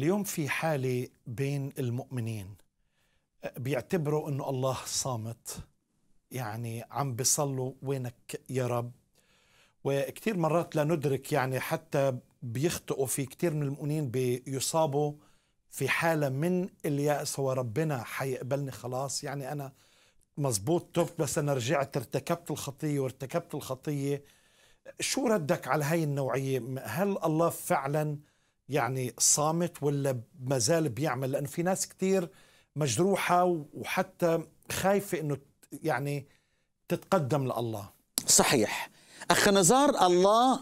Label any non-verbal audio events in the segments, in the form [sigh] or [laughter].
اليوم في حالة بين المؤمنين بيعتبروا أنه الله صامت يعني عم بيصلوا وينك يا رب وكثير مرات لا ندرك يعني حتى بيخطئوا في كثير من المؤمنين بيصابوا في حالة من اليأس هو ربنا حيقبلني خلاص يعني أنا مزبوط تبت بس أنا رجعت ارتكبت الخطية وارتكبت الخطية شو ردك على هاي النوعية هل الله فعلا يعني صامت ولا ما زال بيعمل لانه في ناس كثير مجروحه وحتى خايفه انه يعني تتقدم لله صحيح اخ نزار الله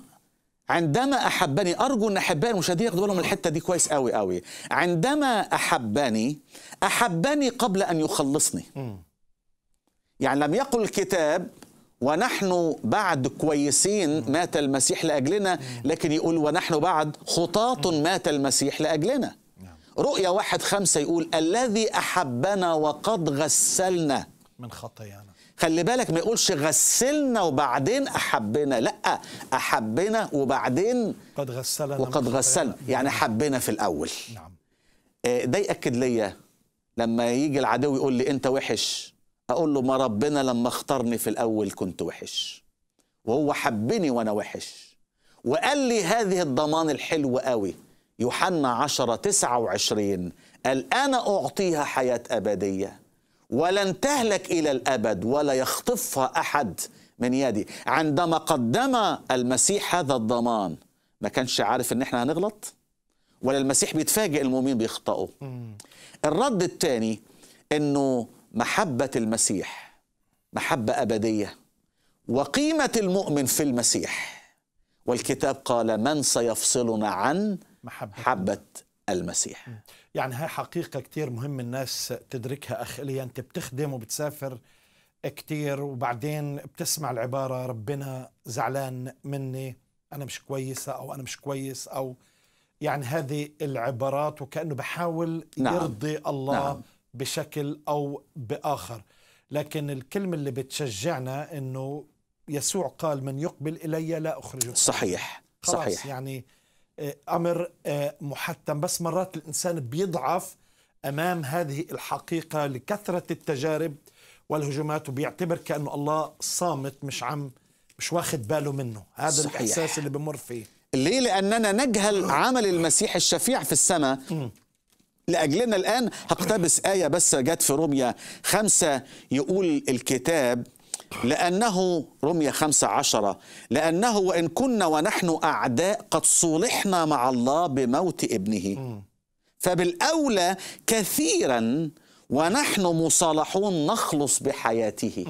عندما احبني ارجو ان احبائي المشاهدين ياخدوا بالهم الحته دي كويس قوي قوي عندما احبني احبني قبل ان يخلصني م. يعني لم يقل الكتاب ونحن بعد كويسين مات المسيح لأجلنا لكن يقول ونحن بعد خطاط مات المسيح لأجلنا نعم. رؤية واحد خمسة يقول الذي أحبنا وقد غسلنا من خطايانا خلي بالك ما يقولش غسلنا وبعدين أحبنا لا أحبنا وبعدين قد غسلنا وقد غسلنا يعني نعم. حبنا في الأول نعم. آه، ده يأكد ليا لما يجي العدو يقول لي أنت وحش اقول له ما ربنا لما اختارني في الاول كنت وحش وهو حبني وانا وحش وقال لي هذه الضمان الحلو قوي يوحنا 10 29 قال انا اعطيها حياه ابديه ولن تهلك الى الابد ولا يخطفها احد من يدي عندما قدم المسيح هذا الضمان ما كانش عارف ان احنا هنغلط ولا المسيح بيتفاجئ المؤمنين بيخطئوا الرد الثاني انه محبة المسيح محبة أبدية وقيمة المؤمن في المسيح والكتاب قال من سيفصلنا عن محبة, محبة المسيح يعني هاي حقيقة كتير مهم الناس تدركها أخ إلي أنت بتخدم وبتسافر كتير وبعدين بتسمع العبارة ربنا زعلان مني أنا مش كويسة أو أنا مش كويس أو يعني هذه العبارات وكأنه بحاول نعم. يرضي الله نعم. بشكل او باخر لكن الكلمه اللي بتشجعنا انه يسوع قال من يقبل الي لا اخرجه صحيح خلاص صحيح يعني آه، امر آه، محتم بس مرات الانسان بيضعف امام هذه الحقيقه لكثره التجارب والهجومات وبيعتبر كانه الله صامت مش عم مش واخد باله منه هذا صحيح. الاحساس اللي بمر فيه ليه لاننا نجهل عمل المسيح الشفيع في السماء لأجلنا الآن هقتبس آية بس جت في روميا خمسة يقول الكتاب لأنه رمية خمسة عشرة لأنه وإن كنا ونحن أعداء قد صولحنا مع الله بموت ابنه فبالأولى كثيرا ونحن مصالحون نخلص بحياته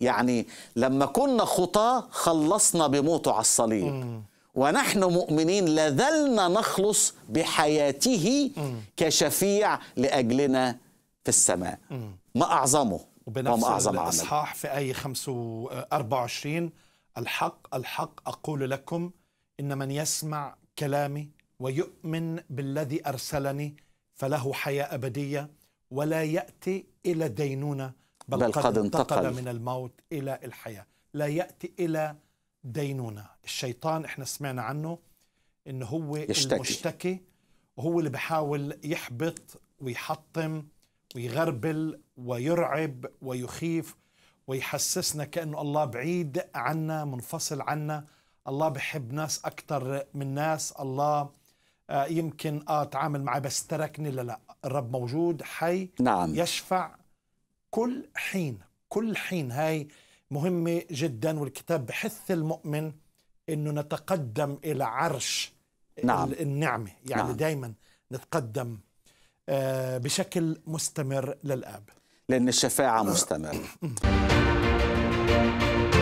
يعني لما كنا خطاه خلصنا بموته على الصليب ونحن مؤمنين لذلنا نخلص بحياته كشفيع لأجلنا في السماء ما أعظمه وبنفس وما أعظم الإصحاح في آية 24 الحق الحق أقول لكم إن من يسمع كلامي ويؤمن بالذي أرسلني فله حياة أبدية ولا يأتي إلى دينونة بل, بل قد انتقل من الموت إلى الحياة لا يأتي إلى دينونة الشيطان احنا سمعنا عنه انه هو يشتكي. المشتكي وهو اللي بحاول يحبط ويحطم ويغربل ويرعب ويخيف ويحسسنا كأنه الله بعيد عنا منفصل عنا الله بحب ناس أكثر من ناس الله آه يمكن آه تعامل معي بس تركني لا لا الرب موجود حي نعم. يشفع كل حين كل حين هاي مهمة جدا والكتاب بحث المؤمن أنه نتقدم إلى عرش نعم. النعمة يعني نعم. دايما نتقدم آه، بشكل مستمر للآب لأن الشفاعة مستمر [coughs]